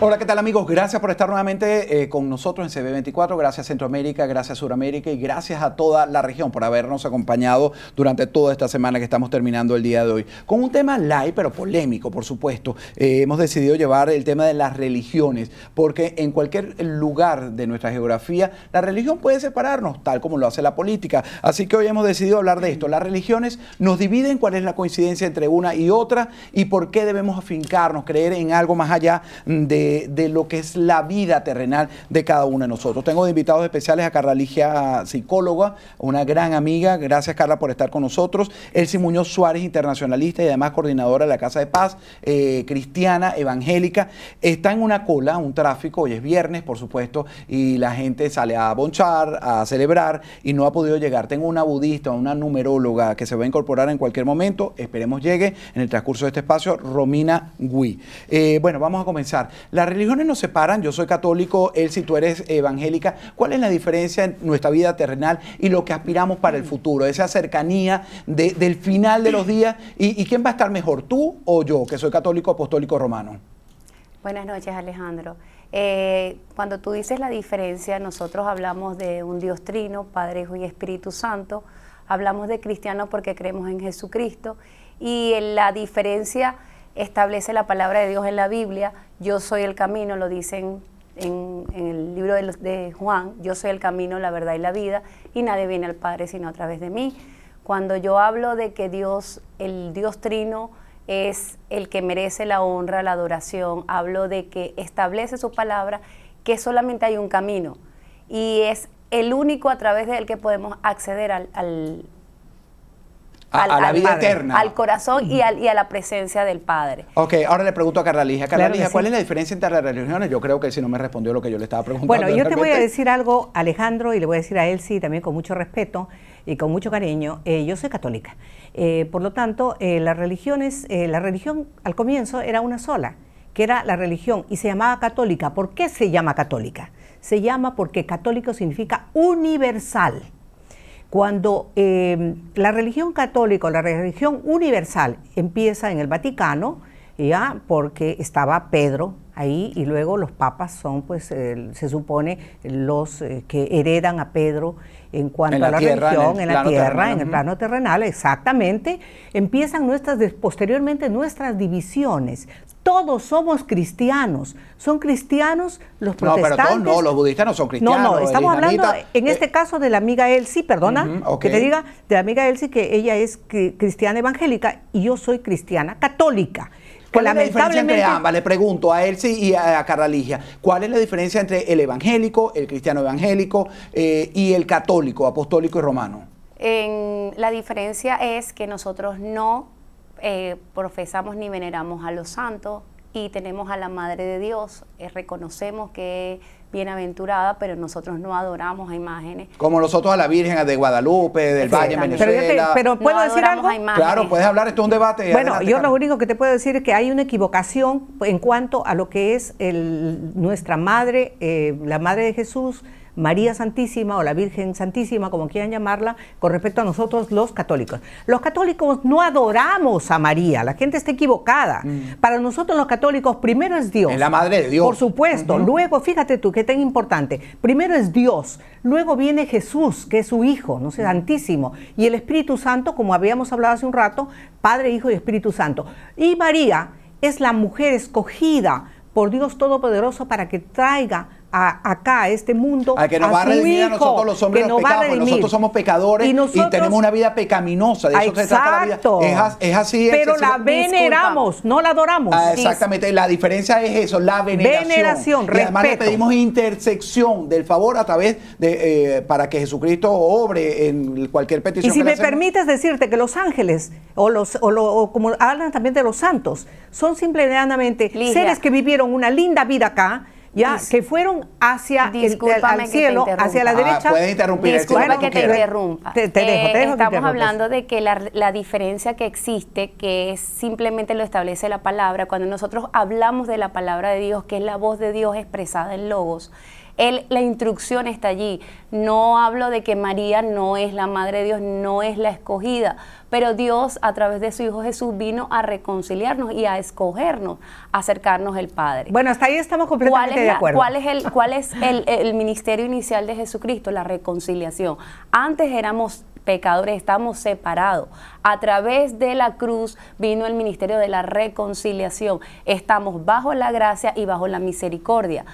Hola, ¿qué tal amigos? Gracias por estar nuevamente eh, con nosotros en CB24, gracias Centroamérica, gracias Suramérica y gracias a toda la región por habernos acompañado durante toda esta semana que estamos terminando el día de hoy. Con un tema light, pero polémico, por supuesto, eh, hemos decidido llevar el tema de las religiones, porque en cualquier lugar de nuestra geografía, la religión puede separarnos, tal como lo hace la política. Así que hoy hemos decidido hablar de esto. Las religiones nos dividen, cuál es la coincidencia entre una y otra y por qué debemos afincarnos, creer en algo más allá mm, de eh, de, lo que es la vida terrenal de cada uno de nosotros. Tengo de invitados especiales a Carla Ligia, psicóloga, una gran amiga. Gracias, Carla, por estar con nosotros. Elsie Muñoz Suárez, internacionalista y además coordinadora de la Casa de Paz, eh, cristiana, evangélica. Está en una cola, un tráfico, hoy es viernes, por supuesto, y la gente sale a bonchar, a celebrar y no ha podido llegar. Tengo una budista, una numeróloga que se va a incorporar en cualquier momento, esperemos llegue en el transcurso de este espacio, Romina Gui. Eh, bueno, vamos a comenzar. Las religiones nos separan, yo soy católico, él si tú eres evangélica. ¿Cuál es la diferencia en nuestra vida terrenal y lo que aspiramos para el mm. futuro? Esa cercanía del final de los días. ¿Y, quién va a estar mejor, tú o yo, que soy católico apostólico romano? Buenas noches, Alejandro. Eh, cuando tú dices la diferencia, nosotros hablamos de un Dios trino, Padre, Hijo y Espíritu Santo. Hablamos de cristiano porque creemos en Jesucristo. Y la diferencia establece la palabra de Dios en la Biblia, yo soy el camino, lo dicen en, el libro de, de Juan, yo soy el camino, la verdad y la vida, y nadie viene al Padre sino a través de mí. Cuando yo hablo de que Dios, el Dios trino, es el que merece la honra, la adoración, hablo de que establece su palabra, que solamente hay un camino, y es el único a través del que podemos acceder al, a, la vida eterna. Al corazón y, y, a la presencia del Padre. Ok, ahora le pregunto a Carla Lija. Carla ¿cuál es la diferencia entre las religiones? Yo creo que si no me respondió lo que yo le estaba preguntando. Bueno, yo te voy a decir algo, Alejandro, y le voy a decir a Elsie también con mucho respeto y con mucho cariño. Eh, yo soy católica. Eh, por lo tanto, eh, las religiones, la religión al comienzo era una sola, que era la religión, y se llamaba católica. ¿Por qué se llama católica? Se llama porque católico significa universal. Cuando em, la religión católica, la religión universal, empieza en el Vaticano, ya porque estaba Pedro ahí y luego los papas son, pues, se supone los eh, que heredan a Pedro en cuanto a la, religión, en, la tierra, en el plano terrenal, exactamente, empiezan nuestras, posteriormente nuestras divisiones. Todos somos cristianos, son cristianos los protestantes. No, pero todos no, los budistas no son cristianos. No, no, estamos hablando eh, en este caso de la amiga Elsie, perdona, que te diga, de la amiga Elsie que ella es cristiana evangélica y yo soy cristiana católica. ¿Cuál es la diferencia entre ambas? Le pregunto a Elsie y a, Ligia. ¿Cuál es la diferencia entre el evangélico, el cristiano evangélico eh, y el católico, apostólico y romano? la diferencia es que nosotros no eh, profesamos ni veneramos a los santos y tenemos a la Madre de Dios. Eh, reconocemos que bienaventurada, pero nosotros no adoramos a imágenes. Como nosotros a la Virgen de Guadalupe, del Valle de Venezuela. Pero, puedo decir algo. Claro, puedes hablar, esto es un debate. Bueno, yo lo único que te puedo decir es que hay una equivocación en cuanto a lo que es el, nuestra madre, eh, la madre de Jesús, María Santísima o la Virgen Santísima, como quieran llamarla, con respecto a nosotros los católicos. Los católicos no adoramos a María, la gente está equivocada. Mm. Para nosotros los católicos primero es Dios. la madre de Dios. Por supuesto, luego, fíjate tú, qué tan importante, primero es Dios, luego viene Jesús, que es su Hijo, no sé, mm. Santísimo, y el Espíritu Santo, como habíamos hablado hace un rato, Padre, Hijo y Espíritu Santo. Y María es la mujer escogida por Dios Todopoderoso para que traiga acá, a este mundo, a que nos va a redimir a nosotros los hombres pecados, nosotros somos pecadores y, tenemos una vida pecaminosa, de eso se trata Es, así. Pero la veneramos, no la adoramos. Ah, exactamente, la diferencia es eso, la veneración. Veneración, y además le pedimos intersección del favor a través de, eh, para que Jesucristo obre en cualquier petición. Y si me permites decirte que los ángeles, o, los, o como hablan también de los santos, son simplemente seres que vivieron una linda vida acá, ya que fueron hacia el, cielo, hacia la derecha. Ah, que, te interrumpa. Te, dejo, te eh, estamos hablando de que la, la, diferencia que existe, que es simplemente lo establece la palabra, cuando nosotros hablamos de la palabra de Dios, que es la voz de Dios expresada en logos, la instrucción está allí. No hablo de que María no es la madre de Dios, no es la escogida, pero Dios a través de su Hijo Jesús vino a reconciliarnos y a escogernos, a acercarnos al Padre. Bueno, hasta ahí estamos completamente de acuerdo. ¿Cuál es, el, cuál es el, el ministerio inicial de Jesucristo? La reconciliación. Antes éramos pecadores, estamos separados. A través de la cruz vino el ministerio de la reconciliación. Estamos bajo la gracia y bajo la misericordia.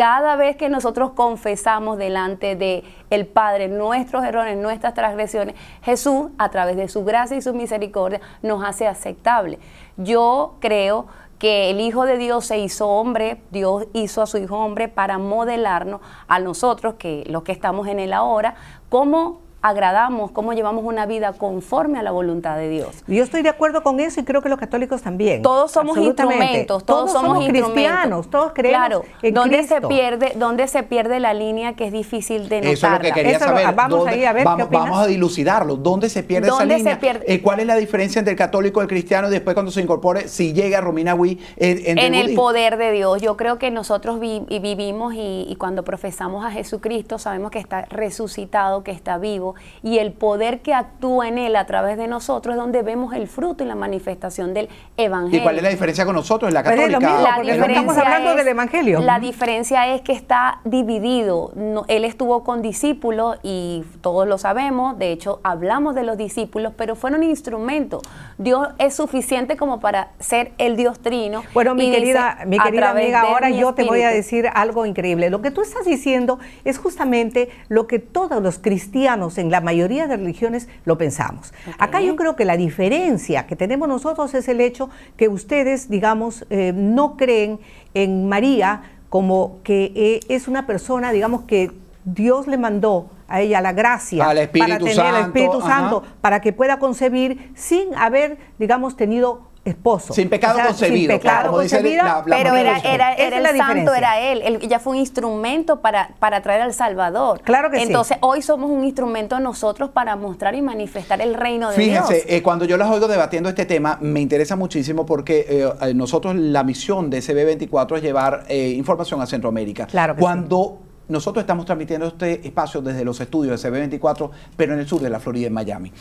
Cada vez que nosotros confesamos delante de el Padre nuestros errores, nuestras transgresiones, Jesús, a través de su gracia y su misericordia, nos hace aceptable. Yo creo que el Hijo de Dios se hizo hombre, Dios hizo a su Hijo hombre para modelarnos a nosotros, que los que estamos en él ahora, como agradamos, cómo llevamos una vida conforme a la voluntad de Dios. Yo estoy de acuerdo con eso y creo que los católicos también. Todos somos instrumentos, todos, somos, cristianos, todos creemos claro, en se pierde, donde se pierde la línea que es difícil de notar. Eso es lo que quería saber. vamos a dilucidarlo. ¿Dónde se pierde esa línea? Eh, ¿Cuál es la diferencia entre el católico y el cristiano después cuando se incorpore, si llega Romina Wii? Eh, en el poder de Dios. Yo creo que nosotros vivimos y cuando profesamos a Jesucristo sabemos que está resucitado, que está vivo y el poder que actúa en Él a través de nosotros es donde vemos el fruto y la manifestación del Evangelio. ¿Y cuál es la diferencia con nosotros en la católica? estamos hablando del Evangelio. La diferencia es que está dividido. él estuvo con discípulos y todos lo sabemos, de hecho hablamos de los discípulos, pero fueron instrumentos, Dios es suficiente como para ser el Dios trino. Bueno, mi querida, mi querida amiga, ahora yo te voy a decir algo increíble. Lo que tú estás diciendo es justamente lo que todos los cristianos en la mayoría de religiones lo pensamos. Acá yo creo que la diferencia que tenemos nosotros es el hecho que ustedes, digamos, eh, no creen en María como que eh, es una persona, digamos, que Dios le mandó a ella la gracia para tener el Espíritu Santo, para que pueda concebir sin haber, digamos, tenido esposo. Sin pecado concebido. Sin pecado concebido, pero era, el santo, era él. Ella fue un instrumento para, para traer al Salvador. Claro que Entonces, sí. Entonces, hoy somos un instrumento nosotros para mostrar y manifestar el reino de Dios. Fíjense, eh, cuando yo las oigo debatiendo este tema, me interesa muchísimo porque eh, eh, nosotros, la misión de CB24 es llevar información a Centroamérica. Claro cuando nosotros estamos transmitiendo este espacio desde los estudios de CB24, pero en el sur de la Florida, en Miami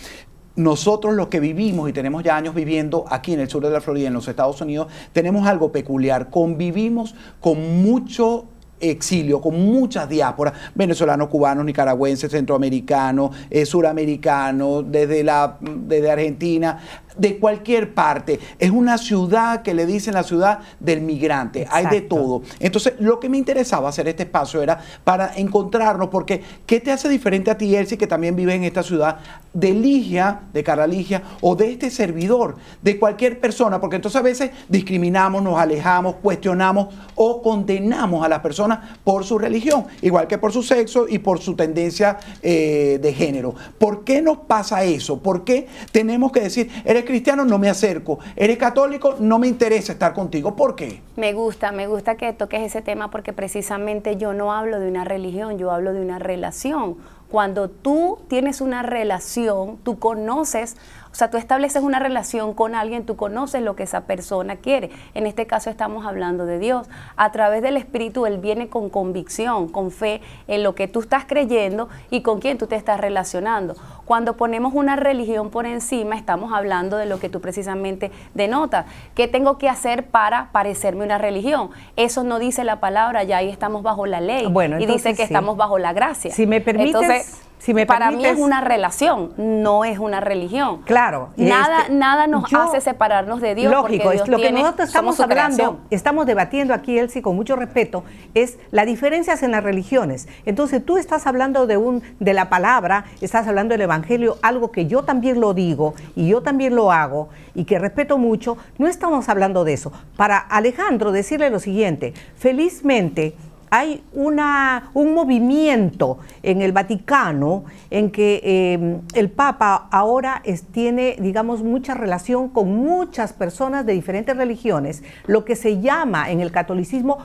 nosotros los que vivimos y tenemos ya años viviendo aquí en el sur de la Florida, en los Estados Unidos, tenemos algo peculiar. Convivimos con mucho exilio, con muchas diásporas, venezolanos, cubanos, nicaragüenses, centroamericanos, eh, suramericanos, desde, la, desde Argentina de cualquier parte. Es una ciudad que le dicen la ciudad del migrante. Hay de todo. Entonces, lo que me interesaba hacer este espacio era para encontrarnos, porque ¿qué te hace diferente a ti, Elsie, que también vive en esta ciudad, de Ligia, de Cara Ligia, o de este servidor, de cualquier persona? Porque entonces a veces discriminamos, nos alejamos, cuestionamos o condenamos a las personas por su religión, igual que por su sexo y por su tendencia eh, de género. ¿Por qué nos pasa eso? ¿Por qué tenemos que decir, eres cristiano, no me acerco. Eres católico, no me interesa estar contigo. ¿Por qué? Me gusta, me gusta que toques ese tema porque precisamente yo no hablo de una religión, yo hablo de una relación. Cuando tú tienes una relación, tú conoces o sea, tú estableces una relación con alguien, tú conoces lo que esa persona quiere. En este caso estamos hablando de Dios. A través del Espíritu Él viene con convicción, con fe en lo que tú estás creyendo y con quién tú te estás relacionando. Cuando ponemos una religión por encima, estamos hablando de lo que tú precisamente denotas. ¿Qué tengo que hacer para parecerme una religión? Eso no dice la palabra, ya ahí estamos bajo la ley. Bueno, y dice que estamos bajo la gracia. Si me permites me para mí es una relación, no es una religión. Claro. Nada, este, nada nos hace separarnos de Dios. Lógico, lo que nosotros estamos hablando, estamos debatiendo aquí, Elsie, con mucho respeto, es las diferencias en las religiones. Entonces tú estás hablando de, un, de la palabra, estás hablando del Evangelio, algo que yo también lo digo y yo también lo hago y que respeto mucho. No estamos hablando de eso. Para Alejandro, decirle lo siguiente, felizmente hay una, un movimiento en el Vaticano en que em, el Papa ahora tiene, digamos, mucha relación con muchas personas de diferentes religiones, lo que se llama en el catolicismo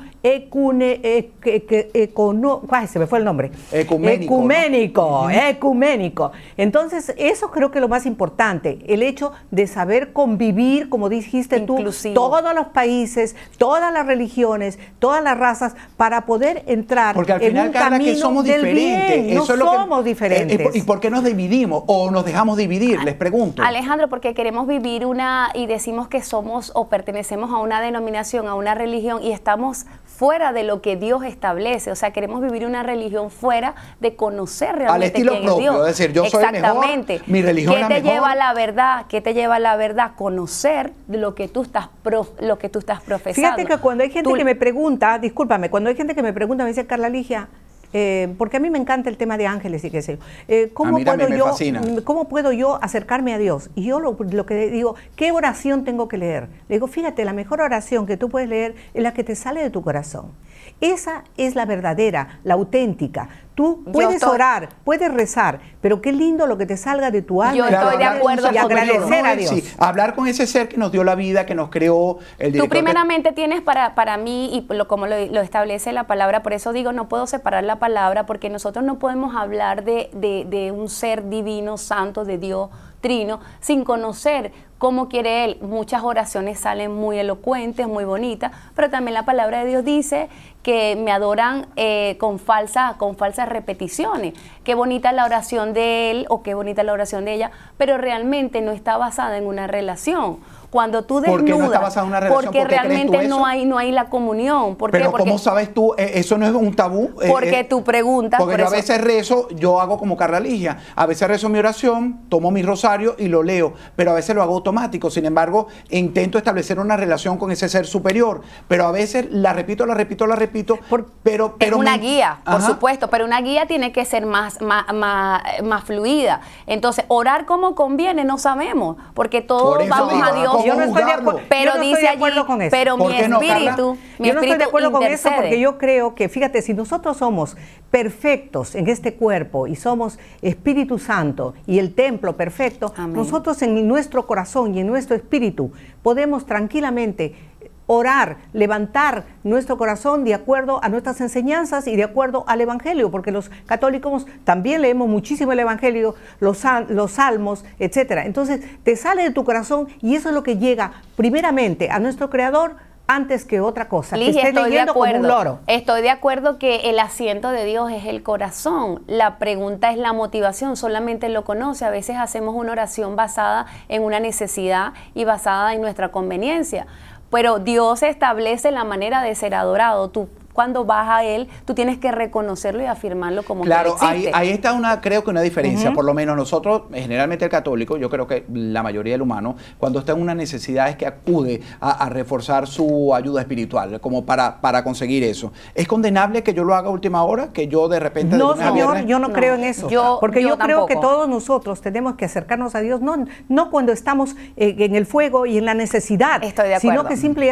se me fue el nombre. Ecuménico. Ecuménico, Entonces, eso creo que es lo más importante, el hecho de saber convivir, como dijiste tú, todos los países, todas las religiones, todas las razas, para poder poder entrar Porque al final, en un somos diferentes. no somos diferentes. ¿Y por qué nos dividimos o nos dejamos dividir? Les pregunto. Alejandro, porque queremos vivir una y decimos que somos o pertenecemos a una denominación, a una religión y estamos fuera de lo que Dios establece. O sea, queremos vivir una religión fuera de conocer realmente Al estilo quién es Dios. decir, yo soy Exactamente. mi religión ¿Qué te lleva a la verdad? ¿Qué te lleva a la verdad? Conocer lo que tú estás, lo que tú estás profesando. Fíjate que cuando hay gente que me pregunta, discúlpame, cuando hay gente que me pregunta, me dice, Carla Ligia, eh, porque a mí me encanta el tema de ángeles y qué sé yo, eh, ¿cómo, puedo yo mm, ¿cómo puedo yo acercarme a Dios? Y yo lo, lo que digo, ¿qué oración tengo que leer? Le digo, fíjate, la mejor oración que tú puedes leer es la que te sale de tu corazón. Esa es la verdadera, la auténtica. Tú puedes orar, puedes rezar, pero qué lindo lo que te salga de tu alma. Yo estoy de acuerdo y agradecer a Dios. hablar con ese ser que nos dio la vida, que nos creó el Tú primeramente tienes para, para mí, y como lo, establece la palabra, por eso digo, no puedo separar la palabra, porque nosotros no podemos hablar de, de un ser divino, santo, de Dios, trino, sin conocer cómo quiere Él. Muchas oraciones salen muy elocuentes, muy bonitas, pero también la palabra de Dios dice que me adoran eh, con, falsa, con falsas repeticiones. Qué bonita la oración de él o qué bonita la oración de ella, pero realmente no está basada en una relación cuando tú desnudas, Porque realmente no hay no hay la comunión. Pero ¿cómo sabes tú? Eh, eso no es un tabú. Eh, eh, porque tu tú preguntas. Porque a veces rezo, yo hago como Carla Ligia, a veces rezo mi oración, tomo mi rosario y lo leo, pero a veces lo hago automático. Sin embargo, intento establecer una relación con ese ser superior, pero a veces la repito, la repito, la repito, pero, pero... Es una guía, por supuesto, pero una guía tiene que ser más, más, más, fluida. Entonces, orar como conviene no sabemos, porque todos vamos a Dios yo no estoy de acuerdo, pero con eso. Pero mi espíritu, no estoy de acuerdo con eso porque yo creo que, fíjate, si nosotros somos perfectos en este cuerpo y somos Espíritu Santo y el templo perfecto, nosotros en nuestro corazón y en nuestro espíritu podemos tranquilamente orar, levantar nuestro corazón de acuerdo a nuestras enseñanzas y de acuerdo al Evangelio, porque los católicos también leemos muchísimo el Evangelio, los, los salmos, etc. Entonces te sale de tu corazón y eso es lo que llega primeramente a nuestro Creador antes que otra cosa. estoy de acuerdo. Estoy de acuerdo que el asiento de Dios es el corazón. La pregunta es la motivación. Solamente lo conoce. A veces hacemos una oración basada en una necesidad y basada en nuestra conveniencia pero Dios establece la manera de ser adorado. Tú, cuando vas a él, tú tienes que reconocerlo y afirmarlo como claro, que Ahí, está una, creo que una diferencia, por lo menos nosotros, generalmente el católico, yo creo que la mayoría del humano, cuando está en una necesidad es que acude a, reforzar su ayuda espiritual, como para, para conseguir eso. ¿Es condenable que yo lo haga a última hora, que yo de repente... No, señor, yo no, creo en eso, porque yo, creo que todos nosotros tenemos que acercarnos a Dios, no, no cuando estamos eh, en el fuego y en la necesidad, sino que simple y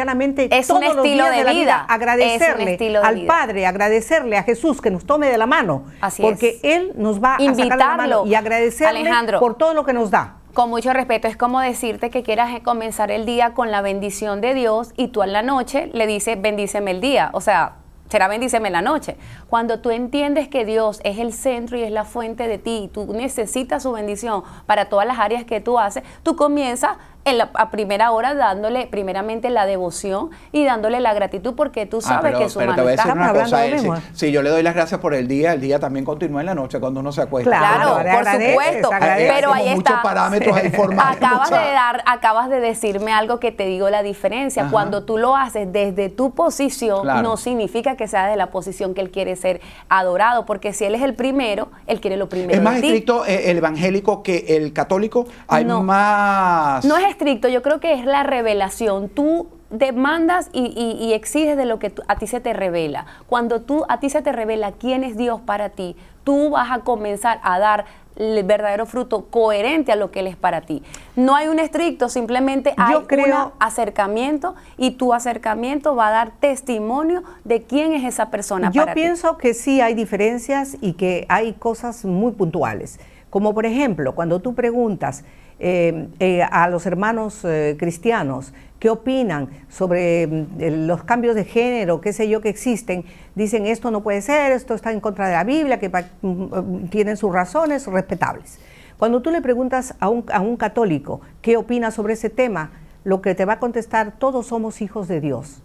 es todos un estilo los días de, la vida, agradecerle. estilo al Padre, agradecerle a Jesús que nos tome de la mano, Así porque Él nos va a sacar de la mano y agradecerle por todo lo que nos da. Con mucho respeto, es como decirte que quieras comenzar el día con la bendición de Dios y tú en la noche le dices, bendíceme el día. O sea, será bendíceme la noche. Cuando tú entiendes que Dios es el centro y es la fuente de ti y tú necesitas su bendición para todas las áreas que tú haces, tú comienzas la, a primera hora dándole primeramente la devoción y dándole la gratitud porque tú ah, sabes que su pero mano voy a decir si, yo le doy las gracias por el día, el día también continúa en la noche cuando uno se acuesta. Claro, por supuesto, pero ahí está. parámetros Acabas de dar, acabas de decirme algo que te digo la diferencia. Cuando tú lo haces desde tu posición, no significa que sea de la posición que él quiere ser adorado, porque si él es el primero, él quiere lo primero. Es más estricto eh, el evangélico que el católico. Hay más estricto yo creo que es la revelación. Tú demandas y, exiges de lo que a ti se te revela. Cuando tú a ti se te revela quién es Dios para ti, tú vas a comenzar a dar el verdadero fruto coherente a lo que Él es para ti. No hay un estricto, simplemente hay un acercamiento y tu acercamiento va a dar testimonio de quién es esa persona. Yo pienso que sí hay diferencias y que hay cosas muy puntuales. Como por ejemplo, cuando tú preguntas, eh, eh, a los hermanos eh, cristianos qué opinan sobre mm, los cambios de género, qué sé yo, que existen, dicen esto no puede ser, esto está en contra de la Biblia, que mm, mm, tienen sus razones respetables. Cuando tú le preguntas a un, católico qué opina sobre ese tema, lo que te va a contestar, todos somos hijos de Dios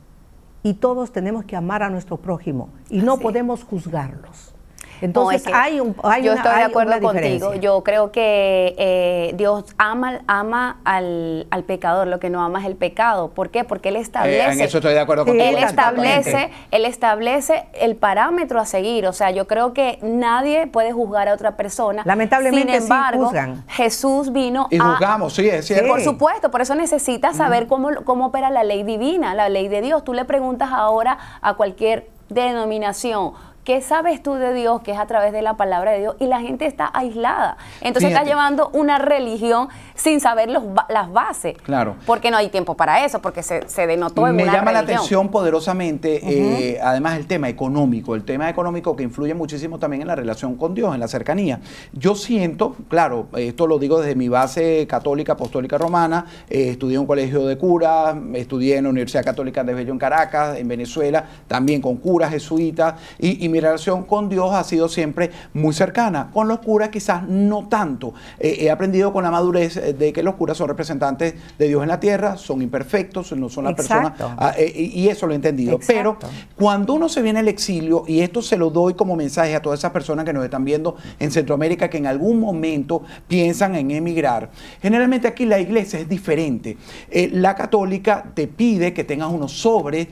y todos tenemos que amar a nuestro prójimo y no podemos juzgarlos. Entonces hay un... Hay yo estoy de acuerdo contigo. Yo creo que eh, Dios ama, ama al, al, pecador, lo que no ama es el pecado. ¿Por qué? Porque Él eh, establece... en eso estoy de acuerdo contigo. Él establece, él establece el parámetro a seguir. O sea, yo creo que nadie puede juzgar a otra persona. Lamentablemente, sin embargo, Jesús vino y juzgamos, sí, es Por supuesto, por eso necesitas saber cómo, cómo opera la ley divina, la ley de Dios. Tú le preguntas ahora a cualquier denominación ¿Qué sabes tú de Dios? Que es a través de la palabra de Dios. Y la gente está aislada. Entonces está llevando una religión sin saber las bases. Claro. Porque no hay tiempo para eso, porque se, se denotó en Me llama la atención poderosamente, eh, además, el tema económico. El tema económico que influye muchísimo también en la relación con Dios, en la cercanía. Yo siento, claro, esto lo digo desde mi base católica, apostólica romana, eh, estudié en un colegio de curas, estudié en la Universidad Católica de Bello en Caracas, en Venezuela, también con curas jesuitas, y mi mi relación con Dios ha sido siempre muy cercana. Con los curas quizás no tanto. Eh, he aprendido con la madurez eh, de que los curas son representantes de Dios en la tierra, son imperfectos, no son las personas. Ah, eh, y eso lo he entendido. Pero cuando uno se viene al exilio, y esto se lo doy como mensaje a todas esas personas que nos están viendo en Centroamérica, que en algún momento piensan en emigrar, generalmente aquí la iglesia es diferente. la católica te pide que tengas unos sobres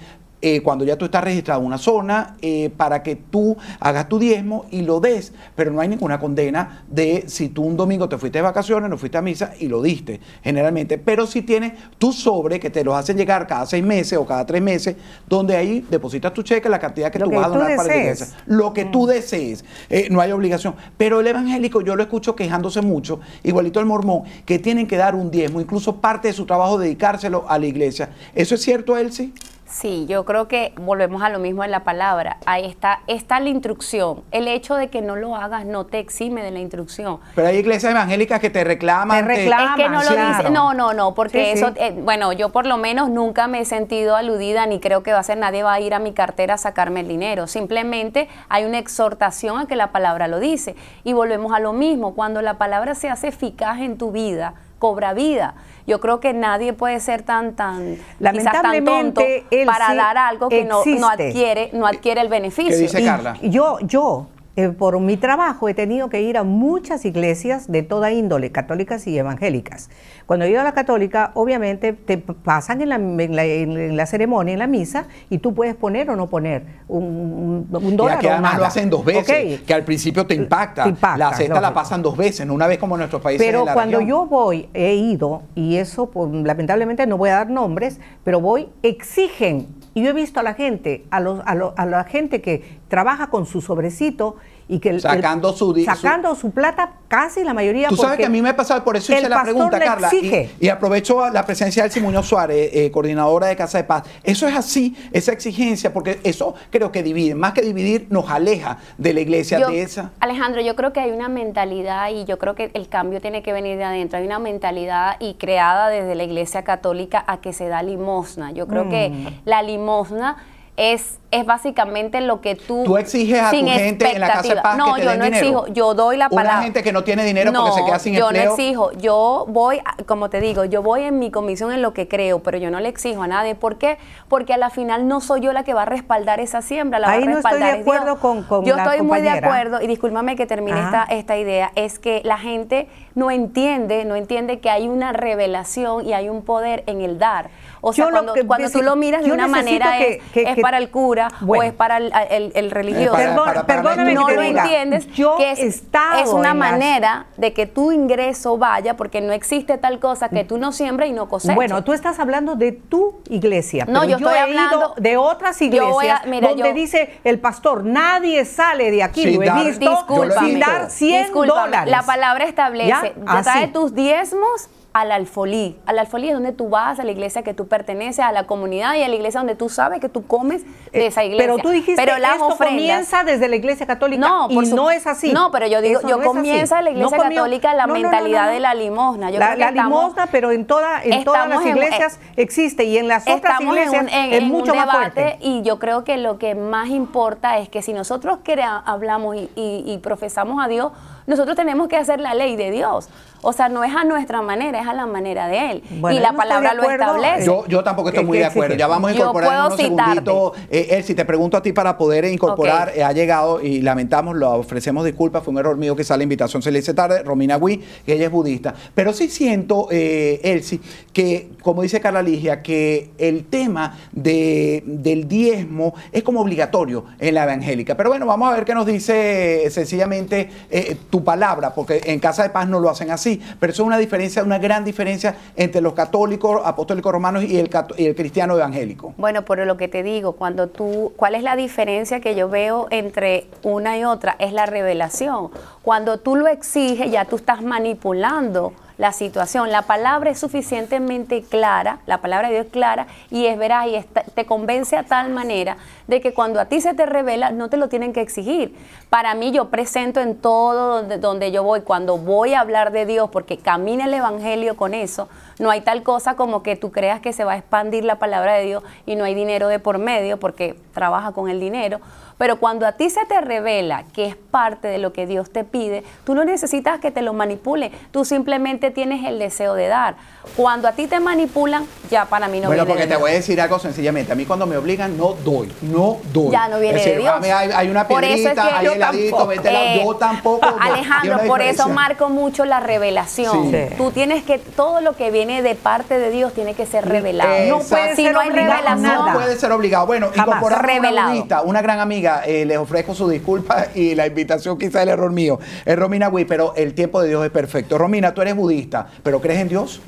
eh, cuando ya tú estás registrado en una zona, eh, para que tú hagas tu diezmo y lo des, pero no hay ninguna condena de si tú un domingo te fuiste de vacaciones, no fuiste a misa y lo diste, generalmente. Pero si tienes tu sobre, que te los hacen llegar cada seis meses o cada tres meses, donde ahí depositas tu cheque, la cantidad que tú vas a donar para la iglesia, lo que tú mm. desees, eh, no hay obligación. Pero el evangélico yo lo escucho quejándose mucho, igualito el mormón, que tienen que dar un diezmo, incluso parte de su trabajo dedicárselo a la iglesia. ¿Eso es cierto, Elsie? Sí, yo creo que volvemos a lo mismo en la palabra. Ahí está, está la instrucción. El hecho de que no lo hagas no te exime de la instrucción. Pero hay iglesias evangélicas que te reclaman. Te reclaman. Es que no lo dicen. No, no, no, porque eso, eh, bueno, yo por lo menos nunca me he sentido aludida ni creo que va a ser nadie va a ir a mi cartera a sacarme el dinero. Simplemente hay una exhortación a que la palabra lo dice. Y volvemos a lo mismo. Cuando la palabra se hace eficaz en tu vida, cobra vida. Yo creo que nadie puede ser tan, tan, Lamentablemente, tonto para dar algo que no, adquiere, no adquiere el beneficio. yo, yo eh, por mi trabajo he tenido que ir a muchas iglesias de toda índole, católicas y evangélicas. Cuando he ido a la católica, obviamente te pasan en la, ceremonia, en la misa, y tú puedes poner o no poner un, dólar. que además lo hacen dos veces, que al principio te impacta. la cesta la pasan dos veces, no una vez como en nuestros países. Pero cuando yo voy, he ido, y eso pues, lamentablemente no voy a dar nombres, pero voy, exigen y yo he visto a la gente, a, la gente que trabaja con su sobrecito y sacando su sacando su, plata casi la mayoría. Tú sabes que a mí me ha pasado por eso hice la pregunta, Carla, y, aprovecho la presencia del Simuño Suárez, eh, coordinadora de Casa de Paz. Eso es así, esa exigencia, porque eso creo que divide, más que dividir, nos aleja de la iglesia de esa. Alejandro, yo creo que hay una mentalidad y yo creo que el cambio tiene que venir de adentro. Hay una mentalidad y creada desde la iglesia católica a que se da limosna. Yo creo que mm. la limosna es es básicamente lo que tú. Tú exiges a tu gente en la casa de paz No, yo no exijo, yo doy la palabra. Una gente que no tiene dinero porque se queda sin yo Yo no exijo, yo voy, como te digo, yo voy en mi comisión en lo que creo, pero yo no le exijo a nadie. ¿Por qué? Porque a la final no soy yo la que va a respaldar esa siembra, la va a respaldar. no estoy de acuerdo con, con Yo estoy muy de acuerdo, y discúlpame que termine esta, esta idea, es que la gente no entiende, no entiende que hay una revelación y hay un poder en el dar. O sea, cuando, tú lo miras de una manera es para el cura, o es para el, religioso. no lo entiendes. Yo que es, es una manera de que tu ingreso vaya porque no existe tal cosa que tú no siembres y no coseches. Bueno, tú estás hablando de tu iglesia. No, pero yo, yo, estoy he hablando ido de otras iglesias donde dice el pastor, nadie sale de aquí, lo he visto, sin dar 100 dólares. La palabra establece, ¿Ya? trae tus diezmos al alfolí. Al alfolí es donde tú vas, a la iglesia que tú perteneces, a la comunidad y a la iglesia donde tú sabes que tú comes de eh, esa iglesia. pero tú dijiste pero la esto comienza desde la iglesia católica no, y no es así. No, pero yo digo, yo comienza la iglesia católica la mentalidad de la limosna. la, limosna, pero en, toda, en todas las iglesias eh, existe y en las otras iglesias es mucho más fuerte. Y yo creo que lo que más importa es que si nosotros hablamos y profesamos a Dios, nosotros tenemos que hacer la ley de Dios. O sea, no es a nuestra manera, es a la manera de Él. y la palabra lo establece. Yo, yo tampoco estoy muy de acuerdo. Ya vamos a incorporar yo puedo unos segunditos. Eh, eh, si te pregunto a ti para poder incorporar, eh, ha llegado y lamentamos, lo ofrecemos disculpas, fue un error mío que sale la invitación, se le hice tarde, Romina Gui, que ella es budista. Pero sí siento, eh, Elsie, que, como dice Carla Ligia, que el tema de, del diezmo es como obligatorio en la evangélica. Pero bueno, vamos a ver qué nos dice sencillamente eh, palabra, porque en Casa de Paz no lo hacen así, pero eso es una diferencia, una gran diferencia entre los católicos, apostólicos romanos y el, el cristiano evangélico. Bueno, por lo que te digo, cuando tú, ¿cuál es la diferencia que yo veo entre una y otra? Es la revelación. Cuando tú lo exiges, ya tú estás manipulando la situación. La palabra es suficientemente clara, la palabra de Dios es clara y es veraz y, está, te convence a tal manera de que cuando a ti se te revela, no te lo tienen que exigir. Para mí, yo presento en todo donde, donde yo voy, cuando voy a hablar de Dios, porque camina el Evangelio con eso, no hay tal cosa como que tú creas que se va a expandir la palabra de Dios y no hay dinero de por medio, porque trabaja con el dinero pero cuando a ti se te revela que es parte de lo que Dios te pide, tú no necesitas que te lo manipule, tú simplemente tienes el deseo de dar. Cuando a ti te manipulan, ya para mí no bueno, porque te voy a decir algo sencillamente, a mí cuando me obligan no doy, no doy. Ya no viene Dios. hay, una piedrita, que hay yo tampoco. Eh, Alejandro, por eso marco mucho la revelación. Tú tienes que todo lo que viene de parte de Dios tiene que ser revelado. No puede si ser no hay No puede ser obligado. Bueno, incorporamos una, una gran amiga eh, les ofrezco su disculpa y la invitación quizá el error mío. Es Romina Wii, pero el tiempo de Dios es perfecto. Romina, tú eres budista, pero ¿crees en Dios?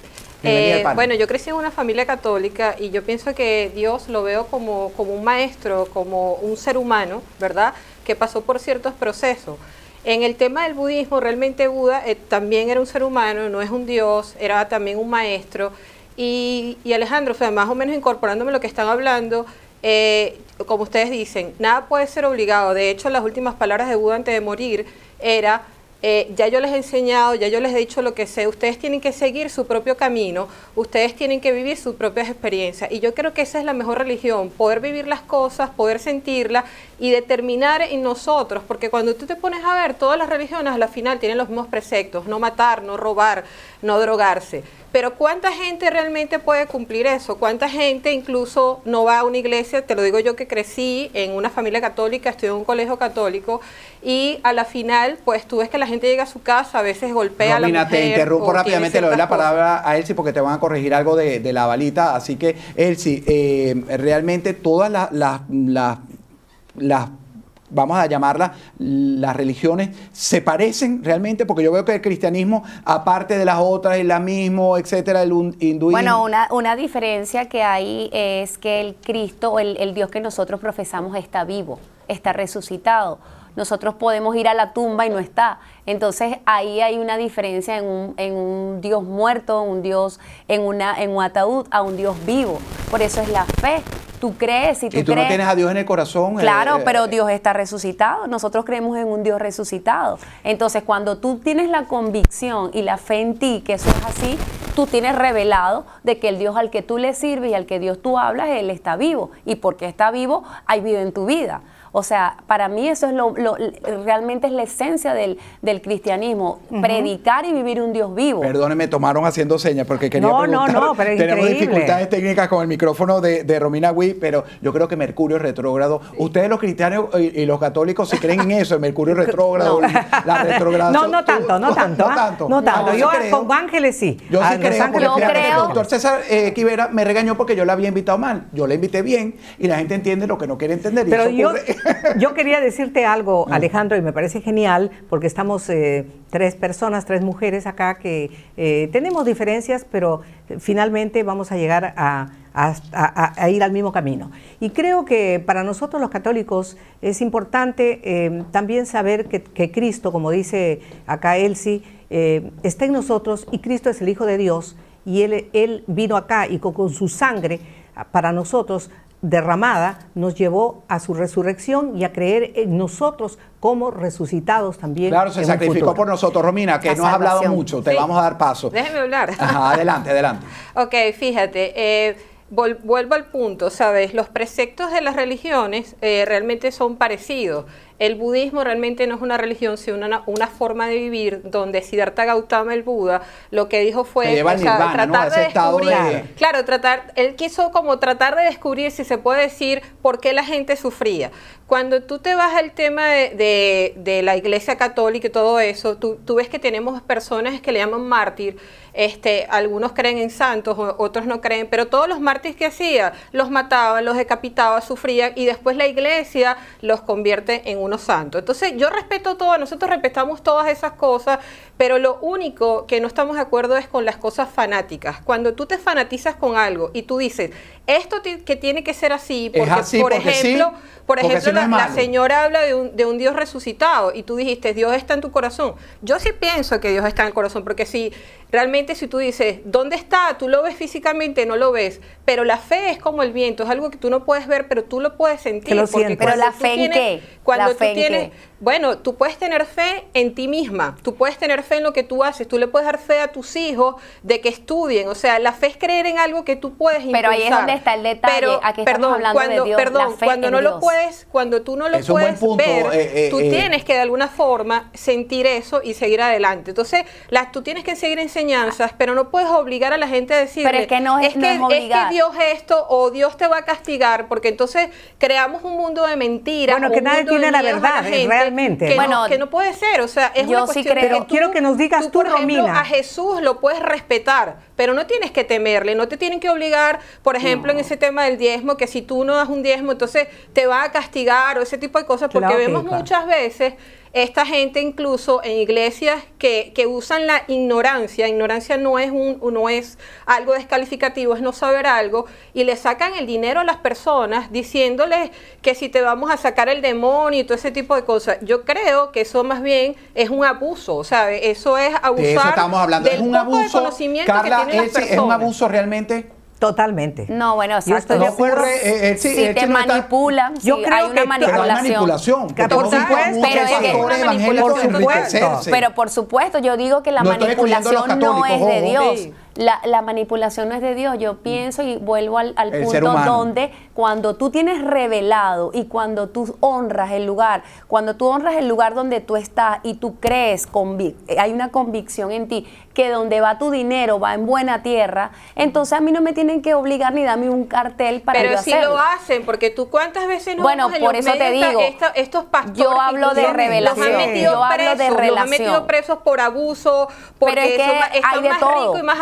Eh, bueno, yo crecí en una familia católica y yo pienso que Dios lo veo como, un maestro, como un ser humano, ¿verdad? Que pasó por ciertos procesos. En el tema del budismo, realmente Buda eh, también era un ser humano, no es un Dios, era también un maestro. Y, Alejandro, o más o menos incorporándome lo que están hablando, eh, como ustedes dicen, nada puede ser obligado. De hecho, las últimas palabras de Buda antes de morir era, eh, ya yo les he enseñado, ya yo les he dicho lo que sé, ustedes tienen que seguir su propio camino, ustedes tienen que vivir sus propias experiencias. Y yo creo que esa es la mejor religión, poder vivir las cosas, poder sentirlas y determinar en nosotros, porque cuando tú te pones a ver, todas las religiones al la final tienen los mismos preceptos, no matar, no robar, no drogarse. Pero ¿cuánta gente realmente puede cumplir eso? ¿Cuánta gente incluso no va a una iglesia? Te lo digo yo que crecí en una familia católica, estudié en un colegio católico y a la final, pues tú ves que la gente llega a su casa, a veces golpea a la mujer. te interrumpo rápidamente, le doy la palabra a Elsie porque te van a corregir algo de, de la balita. Así que, Elsie, eh, realmente todas las, las vamos a llamarla, las religiones, se parecen realmente? Porque yo veo que el cristianismo, aparte de las otras, el islamismo, etcétera, el hinduismo. Bueno, una, diferencia que hay es que el Cristo, el, el Dios que nosotros profesamos, está vivo, está resucitado nosotros podemos ir a la tumba y no está. Entonces ahí hay una diferencia en un, Dios muerto, un Dios en, una, en un ataúd, a un Dios vivo. Por eso es la fe. Tú crees, y tú, y tú no tienes a Dios en el corazón. Eh, claro, eh, pero eh. Dios está resucitado. Nosotros creemos en un Dios resucitado. Entonces, cuando tú tienes la convicción y la fe en ti que eso es así, tú tienes revelado de que el Dios al que tú le sirves y al que Dios tú hablas, Él está vivo. Y porque está vivo, hay vida en tu vida. O sea, para mí eso es lo, realmente es la esencia del, cristianismo, predicar y vivir un Dios vivo. me tomaron haciendo señas porque quería no, preguntar. No, no, pero Tenemos dificultades técnicas con el micrófono de, de Romina Witt, pero yo creo que Mercurio es retrógrado. Ustedes los cristianos y, los católicos si creen en eso, el Mercurio retrógrado, la No, no tanto, no tanto. ¿ah? No tanto. No tanto. Yo, con ángeles sí. Yo sí ah, creo, creo. el doctor César eh, Quivera me regañó porque yo la había invitado mal. Yo la invité bien y la gente entiende lo que no quiere entender. pero eso yo, Yo quería decirte algo, ah. Alejandro, y me parece genial, porque estamos eh, tres personas, tres mujeres acá que eh, tenemos diferencias, pero eh, finalmente vamos a llegar a, ir al mismo camino. Y creo que para nosotros los católicos es importante también saber que, Cristo, como dice acá Elsie, está en nosotros y Cristo es el Hijo de Dios y Él, vino acá y con su sangre para nosotros derramada nos llevó a su resurrección y a creer en nosotros como resucitados también. Claro, se sacrificó por nosotros, Romina, que no has hablado mucho, te vamos a dar paso. Déjeme hablar. adelante, adelante. ok, fíjate. Eh, vuelvo al punto, ¿sabes? Los preceptos de las religiones eh, realmente son parecidos el budismo realmente no es una religión, sino una, forma de vivir donde Siddhartha Gautama, el Buda, lo que dijo fue tratar de descubrir. Claro, tratar, él quiso como tratar de descubrir, si se puede decir, por qué la gente sufría. Cuando tú te vas al tema de, la iglesia católica y todo eso, tú, ves que tenemos personas que le llaman mártir. Este, algunos creen en santos, otros no creen, pero todos los mártires que hacía, los mataban, los decapitaban, sufrían, y después la iglesia los convierte en un Santo. Entonces yo respeto todo, nosotros respetamos todas esas cosas, pero lo único que no estamos de acuerdo es con las cosas fanáticas. Cuando tú te fanatizas con algo y tú dices, esto que tiene que ser así, porque, por, ejemplo, por ejemplo, la, señora habla de un, de un Dios resucitado y tú dijiste, Dios está en tu corazón. Yo sí pienso que Dios está en el corazón, porque si Realmente si tú dices, ¿dónde está? Tú lo ves físicamente, no lo ves, pero la fe es como el viento, es algo que tú no puedes ver, pero tú lo puedes sentir. porque pero la fe en qué? Cuando tú tienes, bueno, tú puedes tener fe en ti misma, tú puedes tener fe en lo que tú haces, tú le puedes dar fe a tus hijos de que estudien, o sea, la fe es creer en algo que tú puedes impulsar. Pero ahí es donde está el detalle, pero, aquí estamos hablando cuando, de Dios, cuando no lo puedes, cuando tú no lo puedes ver, eh, eh, tú eh. tienes que de alguna forma sentir eso y seguir adelante. Entonces, tú tienes que seguir enseñando pero no puedes obligar a la gente a decir, es que es, que, Dios esto o Dios te va a castigar, porque entonces creamos un mundo de mentiras. Bueno, que nadie tiene la verdad, eh, realmente. Que, no, puede ser, o sea, es una cuestión sí creo. quiero que nos digas tú, a Jesús lo puedes respetar, pero no tienes que temerle, no te tienen que obligar, por ejemplo, en ese tema del diezmo, que si tú no das un diezmo, entonces te va a castigar o ese tipo de cosas, porque vemos muchas veces esta gente incluso en iglesias que, usan la ignorancia, ignorancia no es, un, no es algo descalificativo, es no saber algo, y le sacan el dinero a las personas diciéndoles que si te vamos a sacar el demonio y todo ese tipo de cosas. Yo creo que eso más bien es un abuso, o sea, eso es abusar Del un de conocimiento es, eh, es un abuso realmente. Totalmente. No, bueno, si ocurre, eh, eh, sí, si te manipulan, yo creo hay una que manipulación. manipulación. pero es una manipulación. Por supuesto, pero por supuesto, yo digo que la manipulación no es de Dios la, manipulación no es de Dios. Yo pienso y vuelvo al, punto donde cuando tú tienes revelado y cuando tú honras el lugar, cuando tú honras el lugar donde tú estás y tú crees, eh, hay una convicción en ti que donde va tu dinero va en buena tierra, entonces a mí no me tienen que obligar ni darme un cartel para Pero si lo hacen, porque tú cuántas veces no Bueno, por eso te digo, estos pastores yo hablo de revelación, los han metido presos, de relación. Los han metido presos por abuso, porque es más y más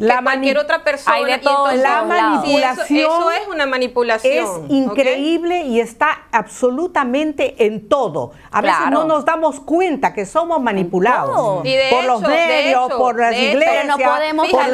la cualquier otra persona. de todo, la manipulación. eso, es una manipulación. Es increíble y está absolutamente en todo. A veces no nos damos cuenta que somos manipulados por los medios, por las iglesias, por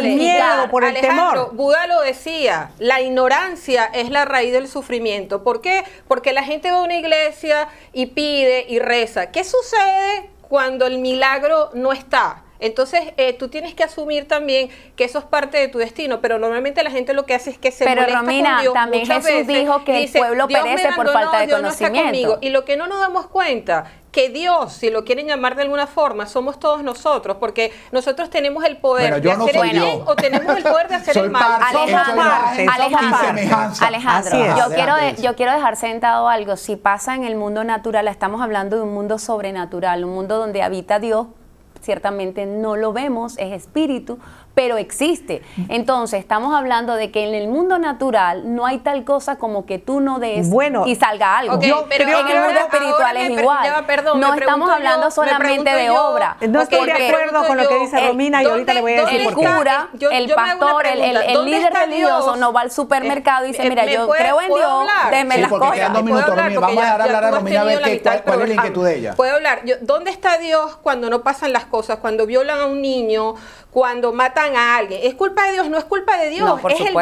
el miedo, por el temor. Buda lo decía, la ignorancia es la raíz del sufrimiento. ¿Por qué? Porque la gente va a una iglesia y pide y reza. ¿Qué sucede cuando el milagro no está? Entonces, eh, tú tienes que asumir también que eso es parte de tu destino, pero normalmente la gente lo que hace es que se pero molesta con Dios. También Jesús dijo que dice, pueblo perece por falta de conocimiento. y lo que no nos damos cuenta que Dios, si lo quieren llamar de alguna forma, somos todos nosotros, porque nosotros tenemos el poder de hacer el bien o tenemos el poder de hacer el mal. Alejandro, Alejandro, yo, quiero yo quiero dejar sentado algo. Si pasa en el mundo natural, estamos hablando de un mundo sobrenatural, un mundo donde habita Dios ciertamente no lo vemos, es espíritu, pero existe. Entonces, estamos hablando de que en el mundo natural no hay tal cosa como que tú no des y salga algo. pero creo en el mundo espiritual es igual. no estamos hablando solamente de obra. No estoy de acuerdo con lo que dice Romina y ahorita le voy a decir El cura, el pastor, el, el líder religioso no va al supermercado y dice, eh, eh, mira, yo creo en Dios, hablar? deme las cosas. Vamos a hablar a Romina a ver cuál es la inquietud de ella. Puedo hablar. ¿Dónde está Dios cuando no pasan las cosas? cuando violan a un niño, cuando matan a alguien. Es culpa de Dios, no es culpa de Dios, es el destino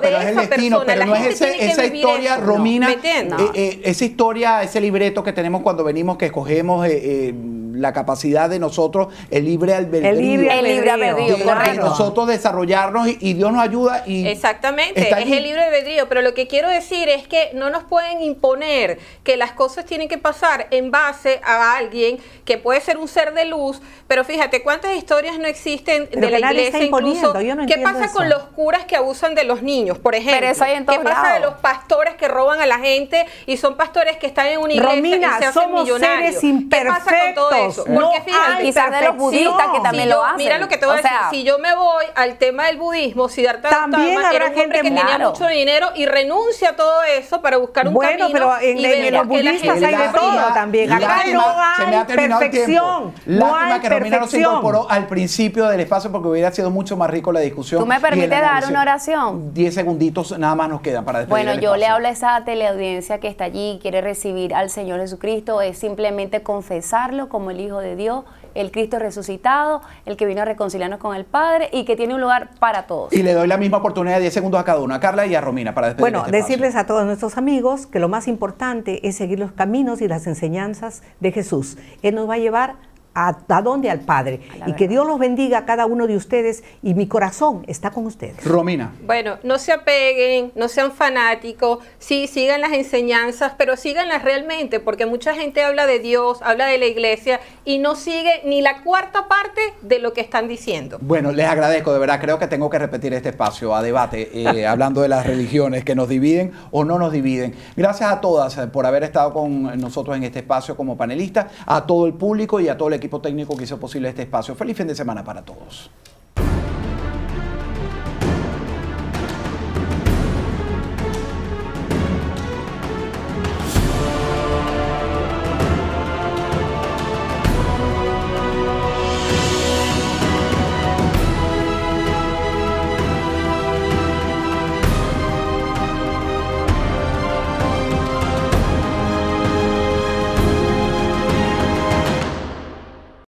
de esa persona. Pero no es esa historia, Romina, eh, eh, esa historia, ese libreto que tenemos cuando venimos, que escogemos eh, la capacidad de nosotros, el libre albedrío. El libre, albedrío, nosotros desarrollarnos y, Dios nos ayuda. y Exactamente, es el libre albedrío, pero lo que quiero decir es que no nos pueden imponer que las cosas tienen que pasar en base a alguien que puede ser un ser de luz, pero fíjate cuántas historias no existen de, la iglesia incluso. No ¿Qué pasa con los curas que abusan de los niños, por ejemplo? ¿Qué pasa de los pastores que roban a la gente y son pastores que están en una iglesia Romina, y se hacen somos millonarios? Seres imperfectos. ¿Qué pasa con todo eso? No Porque fíjate, de los budistas que también si lo hacen. Mira lo que te voy a decir. si yo me voy al tema del budismo, si Siddhartha también era un gente que tenía mucho dinero y renuncia a todo eso para buscar un camino. Bueno, pero en, los budistas hay de todo también. Acá no hay perfección. Lástima que Romina no se incorporó al principio del Espacio porque hubiera sido mucho más rico la discusión. ¿Tú me permites dar una oración? Diez segunditos nada más nos quedan para despedir. Bueno, yo le hablo a esa teleaudiencia que está allí y quiere recibir al Señor Jesucristo, es simplemente confesarlo como el Hijo de Dios, el Cristo resucitado, el que vino a reconciliarnos con el Padre y que tiene un lugar para todos. Y le doy la misma oportunidad, diez segundos a cada uno, a Carla y a Romina para después. Bueno, este decirles a todos nuestros amigos que lo más importante es seguir los caminos y las enseñanzas de Jesús. Él nos va a llevar ¿A, dónde? Al Padre. Y que Dios los bendiga a cada uno de ustedes y mi corazón está con ustedes. Romina. Bueno, no se apeguen, no sean fanáticos, sí, sigan las enseñanzas, pero síganlas realmente, porque mucha gente habla de Dios, habla de la iglesia y no sigue ni la cuarta parte de lo que están diciendo. Bueno, les agradezco, de verdad, creo que tengo que repetir este espacio a debate, eh, hablando de las religiones que nos dividen o no nos dividen. Gracias a todas eh, por haber estado con nosotros en este espacio como panelistas, a todo el público y a todo el equipo técnico que hizo posible este espacio. Feliz fin de semana para todos.